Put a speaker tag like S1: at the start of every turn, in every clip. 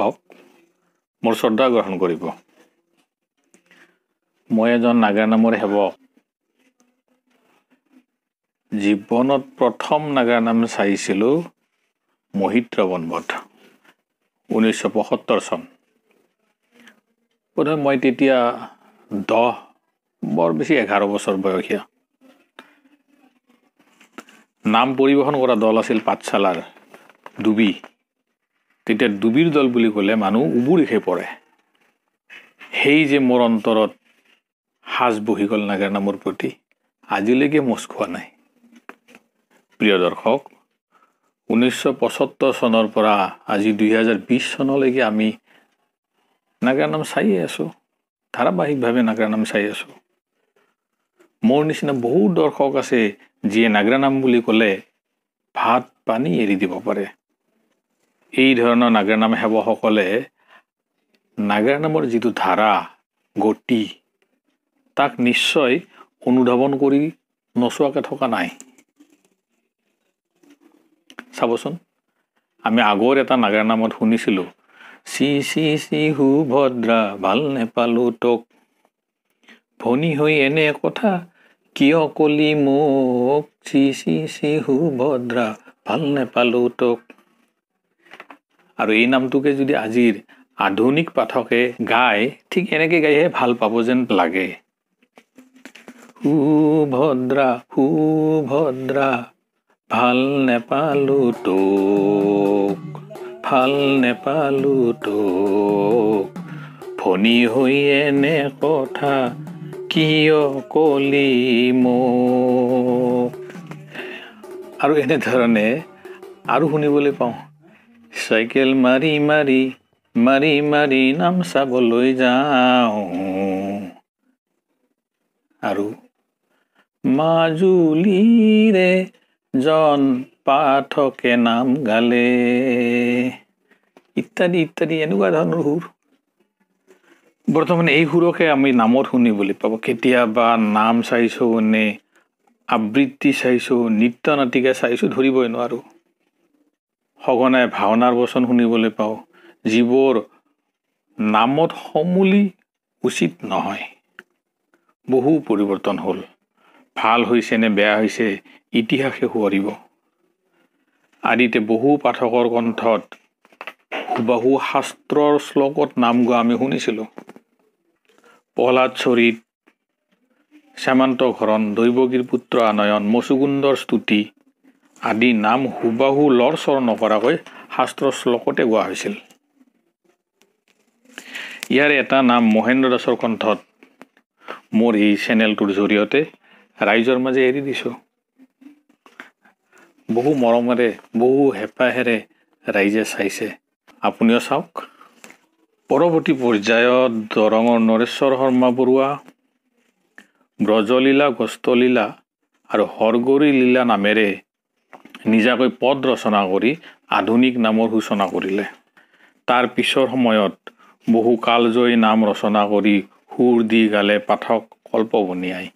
S1: হওক মোৰ শ্ৰদ্ধা গ্ৰহণ কৰিব মই এজন নাগা নামৰ সেৱক জীৱনত প্ৰথম নাগা নাম চাইছিলোঁ মহিত্ৰ বনবধ ঊনৈছশ পঁসত্তৰ চন বোধহয় মই তেতিয়া দহ বৰ বেছি এঘাৰ বছৰ বয়সীয়া নাম পৰিৱেশন কৰা দল আছিল পাঠশালাৰ ডুবি তেতিয়া ডুবিৰ দল বুলি ক'লে মানুহ উবুৰিহে পৰে সেই যে মোৰ অন্তৰত সাজ বহি গ'ল নাগাৰনামৰ প্ৰতি আজিলৈকে মোচ খোৱা নাই প্ৰিয় দৰ্শক ঊনৈছশ পঁচত্তৰ চনৰ পৰা আজি দুহেজাৰ বিছ চনলৈকে আমি নাগাৰনাম চায়ে আছোঁ ধাৰাবাহিকভাৱে নাগাৰনাম চাই আছোঁ মোৰ নিচিনা বহুত দৰ্শক আছে যিয়ে নাগাৰনাম বুলি ক'লে ভাত পানী এৰি দিব পাৰে এই ধৰণৰ নাম সেৱকসকলে নাগাৰা নামৰ যিটো ধাৰা গতি তাক নিশ্চয় অনুধাৱন কৰি নচোৱাকৈ থকা নাই চাবচোন আমি আগৰ এটা নামত শুনিছিলোঁ চি চি চি সুভদ্ৰা ভাল নেপালোঁ তোক ভনী হৈ এনে কথা কিয় ক'লি মোক চি চি চি সুভদ্ৰা ভাল নেপালোঁ তোক আৰু এই নামটোকে যদি আজিৰ আধুনিক পাঠকে গায় ঠিক এনেকৈ গাইহে ভাল পাব যেন লাগে সুভদ্ৰা সুভদ্ৰা ভাল নেপালো তোক ভাল নেপালো তোক ফণী হৈ এনে কথা কিয় কলি মোক আৰু এনেধৰণে আৰু শুনিবলৈ পাওঁ চাইকেল মাৰি মাৰি মাৰি মাৰি নাম চাবলৈ যাওঁ আৰু মাজুলীৰে জন পাঠকে নাম গালে ইত্যাদি ইত্যাদি এনেকুৱা ধৰণৰ সুৰ বৰ্তমান এই সুৰকে আমি নামত শুনি বুলি পাব কেতিয়াবা নাম চাইছোঁ নে আবৃত্তি চাইছোঁ নৃত্য নাটিকা চাইছোঁ ধৰিবই নোৱাৰোঁ সঘনাই ভাওনাৰ বচন শুনিবলৈ পাওঁ যিবোৰ নামত সমূলি উচিত নহয় বহু পৰিৱৰ্তন হ'ল ভাল হৈছে নে বেয়া হৈছে ইতিহাসে সোঁৱৰিব আদিতে বহু পাঠকৰ কণ্ঠত বহু শাস্ত্ৰৰ শ্লোকত নাম গোৱা আমি শুনিছিলোঁ প্ৰহ্লাদ চৰিত ঘৰণ দৈৱগীৰ পুত্ৰ আনয়ন মচুগুণ্ডৰ স্তুতি আদি নাম হুবাহু লৰ চৰ নকৰাকৈ শাস্ত্ৰ শ্লোকতে গোৱা হৈছিল ইয়াৰে এটা নাম মহেন্দ্ৰ দাসৰ কণ্ঠত মোৰ এই চেনেলটোৰ জৰিয়তে ৰাইজৰ মাজে এৰি দিছোঁ বহু মৰমেৰে বহু হেঁপাহেৰে ৰাইজে চাইছে আপুনিও চাওক পৰৱৰ্তী পৰ্যায়ত দৰঙৰ নৰেশ্বৰ শৰ্মা বৰুৱা ব্ৰজলীলা গষ্টলীলা আৰু হৰগৰী লীলা নামেৰে নিজাকৈ পদ ৰচনা কৰি আধুনিক নামৰ সূচনা কৰিলে তাৰ পিছৰ সময়ত বহু কালজয়ী নাম ৰচনা কৰি সুৰ দি গালে পাঠক কল্প বনিয়াই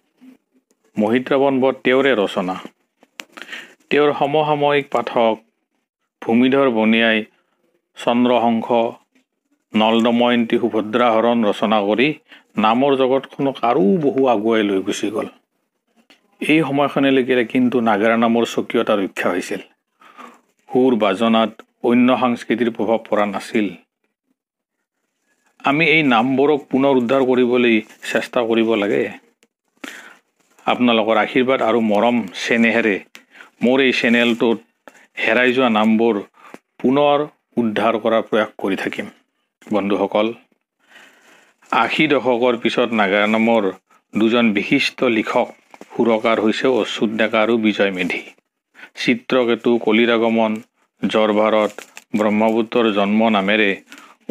S1: মহিত্ৰবন্ধ তেওঁৰে ৰচনা তেওঁৰ সমসাময়িক পাঠক ভূমিধৰ বনিয়াই চন্দ্ৰশংখ নলদময়ন্তী সুভদ্ৰাহৰণ ৰচনা কৰি নামৰ জগতখনক আৰু বহু আগুৱাই লৈ গুচি গ'ল এই সময়খনলৈকে কিন্তু নাগাৰা নামৰ স্বকীয়তা ৰক্ষা হৈছিল সুৰ বাজনাত অন্য সাংস্কৃতিৰ প্ৰভাৱ পৰা নাছিল আমি এই নামবোৰক পুনৰ উদ্ধাৰ কৰিবলৈ চেষ্টা কৰিব লাগে আপোনালোকৰ আশীৰ্বাদ আৰু মৰম চেনেহেৰে মোৰ এই চেনেলটোত হেৰাই যোৱা নামবোৰ পুনৰ উদ্ধাৰ কৰাৰ প্ৰয়াস কৰি থাকিম বন্ধুসকল আশী দশকৰ পিছত নাগাৰা নামৰ দুজন বিশিষ্ট লিখক সুৰকাৰ হৈছে অচ্যুত ডেকা আৰু বিজয় মেধি চিত্ৰকেতু কলিৰাগমন জ্বৰ ভাৰত ব্ৰহ্মপুত্ৰৰ জন্ম নামেৰে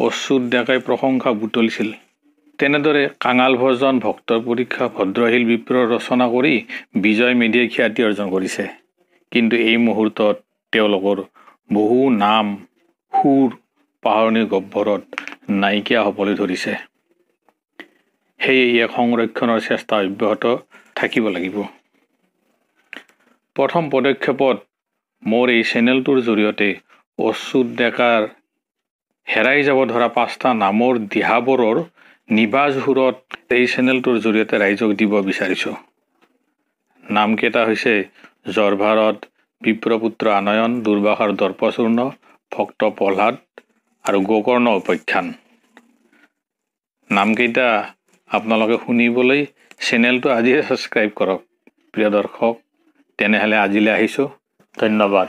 S1: অচ্যুত ডেকাই প্ৰশংসা বুটলিছিল তেনেদৰে কাঙাল ভজন ভক্তৰ পৰীক্ষা ভদ্ৰশিল বিপ্ৰ ৰচনা কৰি বিজয় মেধিয়ে খ্যাতি অৰ্জন কৰিছে কিন্তু এই মুহূৰ্তত তেওঁলোকৰ বহু নাম সুৰ পাহৰণি গভ্ভৰত নাইকিয়া হ'বলৈ ধৰিছে সেয়ে ইয়াক সংৰক্ষণৰ চেষ্টা অব্যাহত থাকিব লাগিব প্ৰথম পদক্ষেপত মোৰ এই চেনেলটোৰ জৰিয়তে অচ্যুত ডেকাৰ হেৰাই যাব ধৰা পাঁচটা নামৰ দিহাবোৰৰ নিবাজ সুৰত এই চেনেলটোৰ জৰিয়তে ৰাইজক দিব বিচাৰিছোঁ নামকেইটা হৈছে জৰভাৰত বিপ্ৰপুত্ৰ আনয়ন দুৰ্বাসৰ দৰ্পচূৰ্ণ ভক্ত প্ৰহ্লাদ আৰু গোকৰ্ণ উপাখ্যান নামকেইটা আপোনালোকে শুনিবলৈ চেনেলটো আজিয়ে ছাবস্ক্ৰাইব কৰক প্ৰিয় দৰ্শক তেনেহ'লে আজিলৈ আহিছোঁ ধন্যবাদ